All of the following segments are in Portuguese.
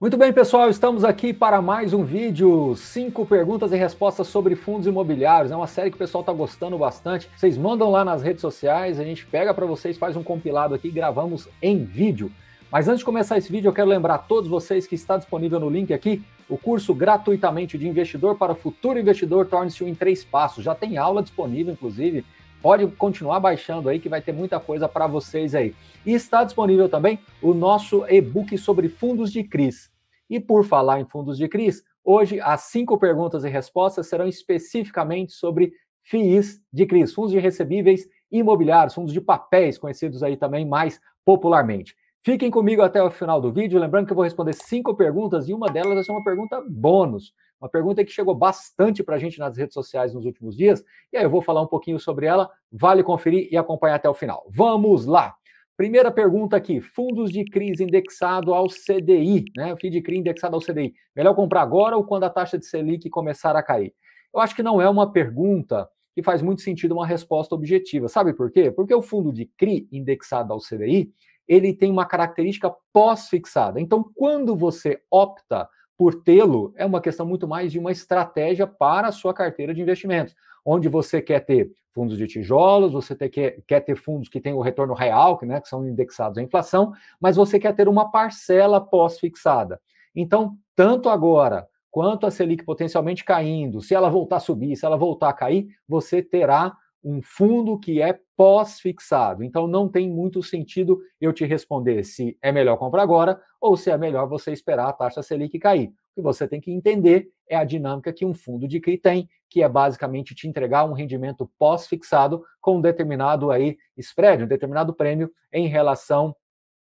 Muito bem, pessoal, estamos aqui para mais um vídeo, cinco perguntas e respostas sobre fundos imobiliários. É uma série que o pessoal está gostando bastante. Vocês mandam lá nas redes sociais, a gente pega para vocês, faz um compilado aqui e gravamos em vídeo. Mas antes de começar esse vídeo, eu quero lembrar a todos vocês que está disponível no link aqui o curso gratuitamente de investidor para futuro investidor torne-se um em três passos. Já tem aula disponível, inclusive. Pode continuar baixando aí que vai ter muita coisa para vocês aí. E está disponível também o nosso e-book sobre fundos de CRIs. E por falar em fundos de CRIs, hoje as cinco perguntas e respostas serão especificamente sobre FIIs de CRIs, fundos de recebíveis imobiliários, fundos de papéis, conhecidos aí também mais popularmente. Fiquem comigo até o final do vídeo, lembrando que eu vou responder cinco perguntas e uma delas vai ser uma pergunta bônus, uma pergunta que chegou bastante para a gente nas redes sociais nos últimos dias, e aí eu vou falar um pouquinho sobre ela, vale conferir e acompanhar até o final. Vamos lá! Primeira pergunta aqui: fundos de crise indexado ao CDI, né? O FII de CRI indexado ao CDI. Melhor comprar agora ou quando a taxa de Selic começar a cair? Eu acho que não é uma pergunta que faz muito sentido uma resposta objetiva. Sabe por quê? Porque o fundo de CRI indexado ao CDI, ele tem uma característica pós-fixada. Então, quando você opta por tê-lo, é uma questão muito mais de uma estratégia para a sua carteira de investimentos onde você quer ter fundos de tijolos, você ter, quer, quer ter fundos que têm o retorno real, que, né, que são indexados à inflação, mas você quer ter uma parcela pós-fixada. Então, tanto agora quanto a Selic potencialmente caindo, se ela voltar a subir, se ela voltar a cair, você terá um fundo que é pós-fixado. Então não tem muito sentido eu te responder se é melhor comprar agora ou se é melhor você esperar a taxa Selic cair. O que você tem que entender é a dinâmica que um fundo de CRI tem que é basicamente te entregar um rendimento pós-fixado com um determinado aí spread, um determinado prêmio em relação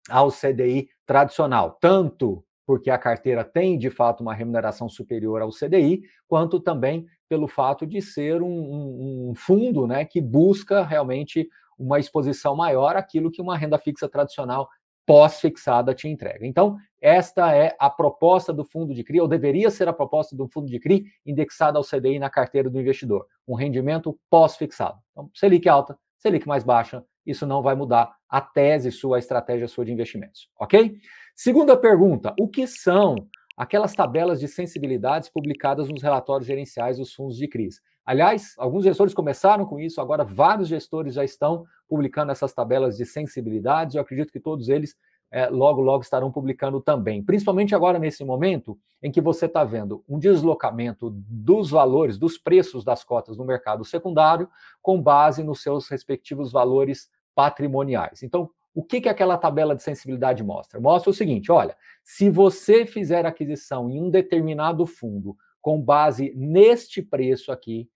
ao CDI tradicional, tanto porque a carteira tem de fato uma remuneração superior ao CDI, quanto também pelo fato de ser um, um, um, fundo né, que busca realmente uma exposição maior àquilo que uma renda fixa tradicional pós-fixada te entrega. Então, esta é a proposta do fundo de CRI, ou deveria ser a proposta do fundo de CRI, indexado ao CDI na carteira do investidor, um rendimento pós-fixado. Então, Selic alta, Selic mais baixa, isso não vai mudar a tese sua, a estratégia sua de investimentos, ok? Segunda pergunta, o que são aquelas tabelas de sensibilidades publicadas nos relatórios gerenciais dos fundos de crise? Aliás, alguns gestores começaram com isso, agora vários gestores já estão publicando essas tabelas de sensibilidades. Eu acredito que todos eles é, logo, logo estarão publicando também. Principalmente agora nesse momento em que você está vendo um deslocamento dos valores, dos preços das cotas no mercado secundário, com base nos seus respectivos valores patrimoniais. Então, o que, que aquela tabela de sensibilidade mostra? Mostra o seguinte: olha, se você fizer aquisição em um determinado fundo com base neste preço aqui,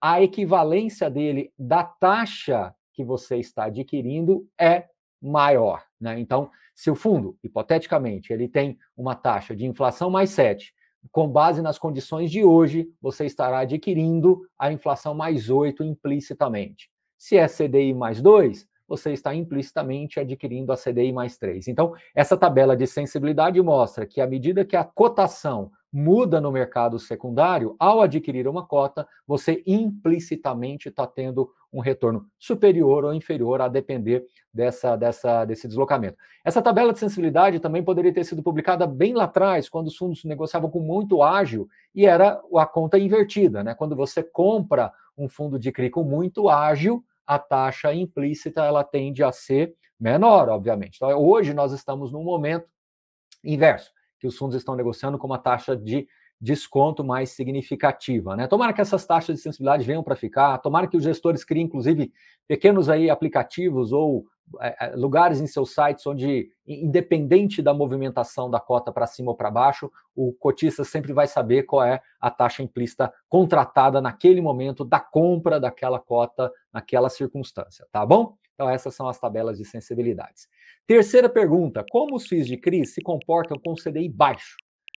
a equivalência dele da taxa que você está adquirindo é maior. Né? Então, se o fundo, hipoteticamente, ele tem uma taxa de inflação mais 7, com base nas condições de hoje, você estará adquirindo a inflação mais 8 implicitamente. Se é CDI mais 2, você está implicitamente adquirindo a CDI mais 3. Então, essa tabela de sensibilidade mostra que à medida que a cotação muda no mercado secundário, ao adquirir uma cota, você implicitamente está tendo um retorno superior ou inferior, a depender dessa, dessa, desse deslocamento. Essa tabela de sensibilidade também poderia ter sido publicada bem lá atrás, quando os fundos negociavam com muito ágil e era a conta invertida. Né? Quando você compra um fundo de CRI com muito ágil, a taxa implícita ela tende a ser menor, obviamente. Então, hoje nós estamos num momento inverso que os fundos estão negociando com uma taxa de desconto mais significativa. Né? Tomara que essas taxas de sensibilidade venham para ficar, tomara que os gestores criem, inclusive, pequenos aí aplicativos ou é, é lugares em seus sites onde, independente da movimentação da cota para cima ou para baixo, o cotista sempre vai saber qual é a taxa implícita contratada naquele momento da compra daquela cota, naquela circunstância, tá bom? Então, essas são as tabelas de sensibilidades. Terceira pergunta: como os FIIs de CRIs se comportam com CDI baixo?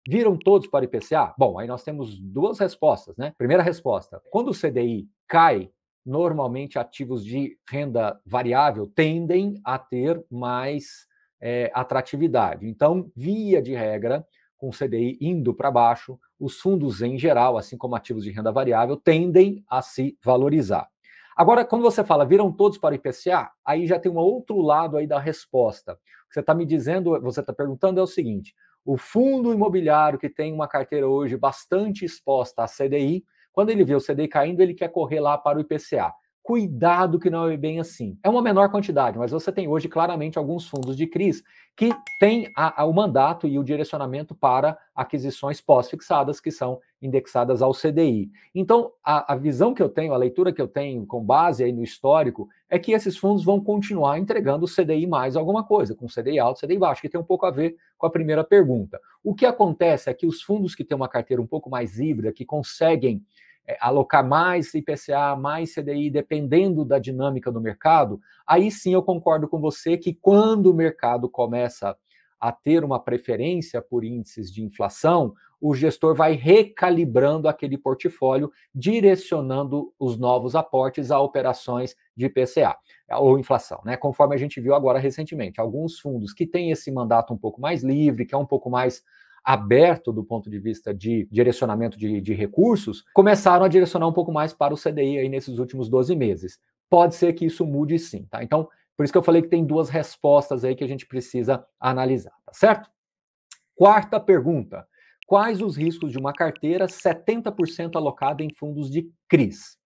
Viram todos para o IPCA? Bom, aí nós temos duas respostas, né? Primeira resposta: quando o CDI cai, normalmente ativos de renda variável tendem a ter mais é, atratividade. Então, via de regra, com o CDI indo para baixo, os fundos em geral, assim como ativos de renda variável, tendem a se valorizar. Agora, quando você fala, viram todos para o IPCA, aí já tem um outro lado aí da resposta. O que você está me dizendo, você está perguntando é o seguinte: o fundo imobiliário que tem uma carteira hoje bastante exposta à CDI, quando ele vê o CDI caindo, ele quer correr lá para o IPCA. Cuidado que não é bem assim. É uma menor quantidade, mas você tem hoje claramente alguns fundos de CRIs que têm a, a, o mandato e o direcionamento para aquisições pós-fixadas, que são indexadas ao CDI. Então, a, a, visão que eu tenho, a leitura que eu tenho com base aí no histórico, é que esses fundos vão continuar entregando o CDI mais alguma coisa, com CDI alto, CDI baixo, que tem um pouco a ver com a primeira pergunta. O que acontece é que os fundos que têm uma carteira um pouco mais híbrida, que conseguem é, alocar mais IPCA, mais CDI, dependendo da dinâmica do mercado, aí sim eu concordo com você que quando o mercado começa a ter uma preferência por índices de inflação, o gestor vai recalibrando aquele portfólio, direcionando os novos aportes a operações de IPCA ou inflação, né? Conforme a gente viu agora recentemente, alguns fundos que têm esse mandato um pouco mais livre, que é um pouco mais aberto do ponto de vista de direcionamento de, de recursos, começaram a direcionar um pouco mais para o CDI aí nesses últimos 12 meses. Pode ser que isso mude sim, tá? Então, por isso que eu falei que tem duas respostas aí que a gente precisa analisar, tá certo? Quarta pergunta: quais os riscos de uma carteira 70% alocada em fundos de CRIs?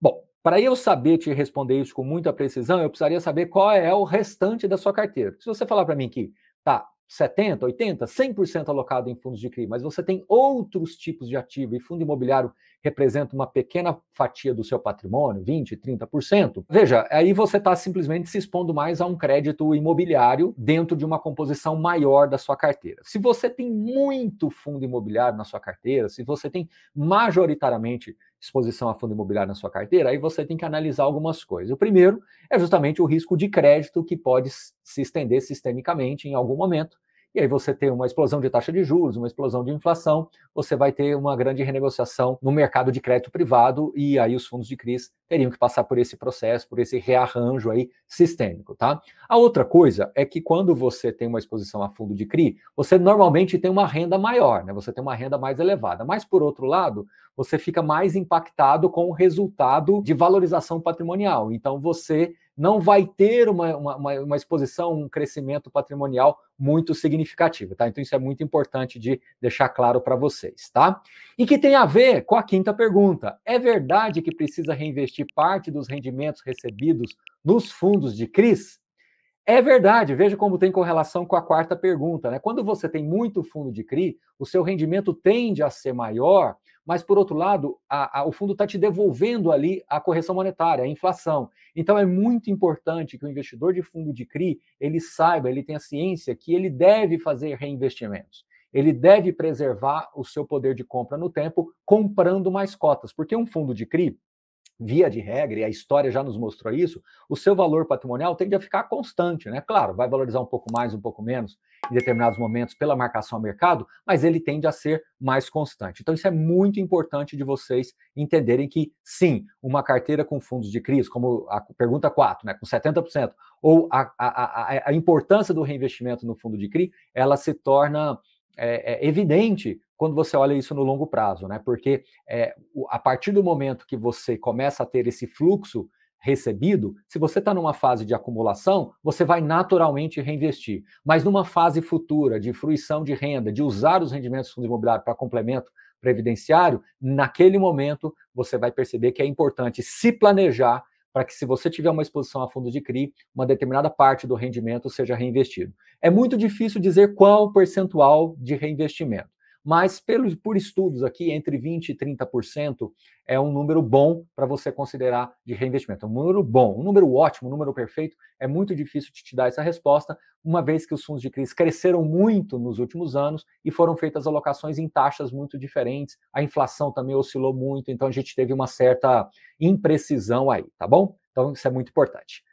Bom, para eu saber te responder isso com muita precisão, eu precisaria saber qual é o restante da sua carteira. Se você falar para mim que tá 70%, 80%, 100% alocado em fundos de CRI, mas você tem outros tipos de ativo e fundo imobiliário representa uma pequena fatia do seu patrimônio, 20%, 30%. Veja, aí você está simplesmente se expondo mais a um crédito imobiliário dentro de uma composição maior da sua carteira. Se você tem muito fundo imobiliário na sua carteira, se você tem majoritariamente exposição a fundo imobiliário na sua carteira, aí você tem que analisar algumas coisas. O primeiro é justamente o risco de crédito que pode se estender sistemicamente em algum momento, e aí você tem uma explosão de taxa de juros, uma explosão de inflação, você vai ter uma grande renegociação no mercado de crédito privado e aí os fundos de crise teriam que passar por esse processo, por esse rearranjo aí sistêmico, tá? A outra coisa é que quando você tem uma exposição a fundo de CRI, você normalmente tem uma renda maior, né? Você tem uma renda mais elevada. Mas por outro lado, você fica mais impactado com o resultado de valorização patrimonial. Então você não vai ter uma, uma, uma, exposição, um crescimento patrimonial muito significativo, tá? Então, isso é muito importante de deixar claro para vocês, tá? E que tem a ver com a quinta pergunta. É verdade que precisa reinvestir parte dos rendimentos recebidos nos fundos de CRIs? É verdade, veja como tem correlação com a quarta pergunta. Né? Quando você tem muito fundo de CRI, o seu rendimento tende a ser maior, mas, por outro lado, a, a, o fundo está te devolvendo ali a correção monetária, a inflação. Então, é muito importante que o investidor de fundo de CRI ele saiba, ele tenha ciência que ele deve fazer reinvestimentos. Ele deve preservar o seu poder de compra no tempo comprando mais cotas, porque um fundo de CRI via de regra, e a história já nos mostrou isso, o seu valor patrimonial tende a ficar constante, né? Claro, vai valorizar um pouco mais, um pouco menos em determinados momentos pela marcação ao mercado, mas ele tende a ser mais constante. Então, isso é muito importante de vocês entenderem que, sim, uma carteira com fundos de crise, como a pergunta 4, né, com 70%, ou a, a, a, a importância do reinvestimento no fundo de CRI, ela se torna é, é evidente quando você olha isso no longo prazo, né? Porque é, a partir do momento que você começa a ter esse fluxo recebido, se você está numa fase de acumulação, você vai naturalmente reinvestir. Mas numa fase futura de fruição de renda, de usar os rendimentos do fundo imobiliário para complemento previdenciário, naquele momento você vai perceber que é importante se planejar para que, se você tiver uma exposição a fundo de CRI, uma determinada parte do rendimento seja reinvestido. É muito difícil dizer qual o percentual de reinvestimento mas pelos, por estudos aqui, entre 20% e 30% é um número bom para você considerar de reinvestimento. É um número bom, um número ótimo, um número perfeito, é muito difícil de te dar essa resposta, uma vez que os fundos de crise cresceram muito nos últimos anos e foram feitas alocações em taxas muito diferentes, a inflação também oscilou muito, então a gente teve uma certa imprecisão aí, tá bom? Então isso é muito importante.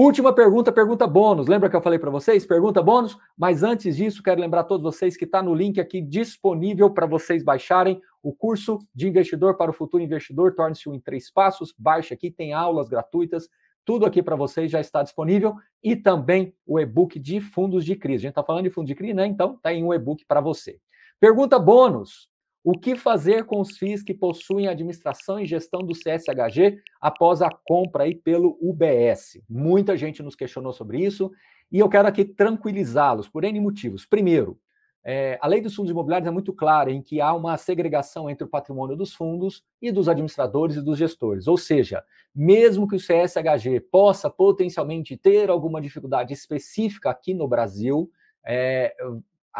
Última pergunta, pergunta bônus. Lembra que eu falei para vocês? Pergunta bônus. Mas antes disso, quero lembrar a todos vocês que está no link aqui disponível para vocês baixarem o curso de investidor para o futuro investidor. Torne-se um em três passos. Baixe aqui, tem aulas gratuitas. Tudo aqui para vocês já está disponível. E também o e-book de fundos de crise. A gente está falando de fundo de crise, né? Então, está em um e-book para você. Pergunta bônus. O que fazer com os FIIs que possuem administração e gestão do CSHG após a compra aí pelo UBS? Muita gente nos questionou sobre isso e eu quero aqui tranquilizá-los por N motivos. Primeiro, é, a lei dos fundos imobiliários é muito clara em que há uma segregação entre o patrimônio dos fundos e dos administradores e dos gestores. Ou seja, mesmo que o CSHG possa potencialmente ter alguma dificuldade específica aqui no Brasil, é,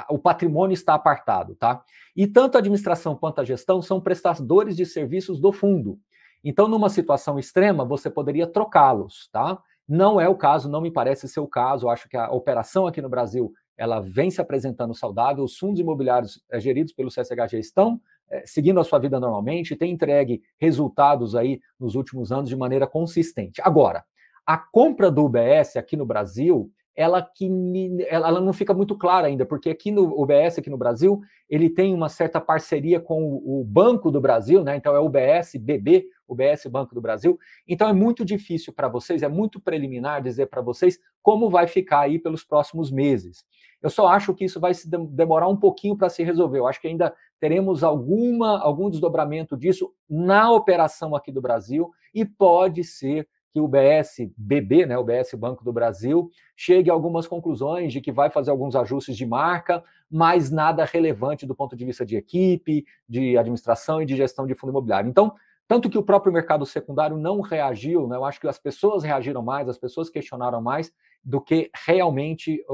o patrimônio está apartado, tá? E tanto a administração quanto a gestão são prestadores de serviços do fundo. Então, numa situação extrema, você poderia trocá-los, tá? Não é o caso, não me parece ser o caso. Acho que a operação aqui no Brasil ela vem se apresentando saudável. Os fundos imobiliários eh, geridos pelo CSHG estão é, seguindo a sua vida normalmente, tem entregue resultados aí nos últimos anos de maneira consistente. Agora, a compra do UBS aqui no Brasil ela que ela não fica muito clara ainda, porque aqui no UBS, aqui no Brasil, ele tem uma certa parceria com o Banco do Brasil, né? Então é o UBS BB, UBS Banco do Brasil. Então é muito difícil para vocês, é muito preliminar dizer para vocês como vai ficar aí pelos próximos meses. Eu só acho que isso vai se demorar um pouquinho para se resolver. Eu acho que ainda teremos alguma algum desdobramento disso na operação aqui do Brasil e pode ser que o BSBB, né, o BS Banco do Brasil, chegue a algumas conclusões de que vai fazer alguns ajustes de marca, mas nada relevante do ponto de vista de equipe, de administração e de gestão de fundo imobiliário. Então, tanto que o próprio mercado secundário não reagiu, né, eu acho que as pessoas reagiram mais, as pessoas questionaram mais do que realmente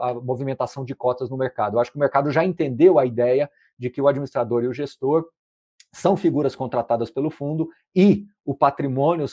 a movimentação de cotas no mercado. Eu acho que o mercado já entendeu a ideia de que o administrador e o gestor são figuras contratadas pelo fundo e o patrimônio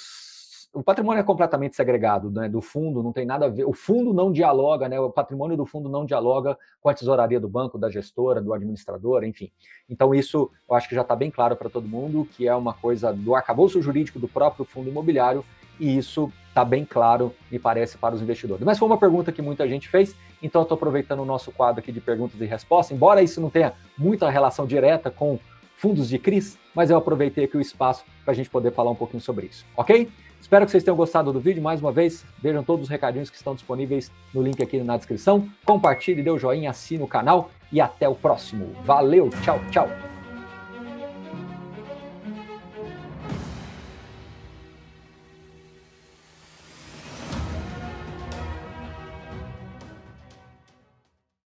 o patrimônio é completamente segregado né, do fundo, não tem nada a ver. O fundo não dialoga, né, o patrimônio do fundo não dialoga com a tesouraria do banco, da gestora, do administrador, enfim. Então, isso eu acho que já está bem claro para todo mundo, que é uma coisa do arcabouço jurídico do próprio fundo imobiliário, e isso está bem claro, me parece, para os investidores. Mas foi uma pergunta que muita gente fez, então eu estou aproveitando o nosso quadro aqui de perguntas e respostas, embora isso não tenha muita relação direta com fundos de CRIs, mas eu aproveitei aqui o espaço para a gente poder falar um pouquinho sobre isso, ok? Espero que vocês tenham gostado do vídeo. Mais uma vez, vejam todos os recadinhos que estão disponíveis no link aqui na descrição. Compartilhe, dê o joinha, assine o canal e até o próximo. Valeu, tchau, tchau!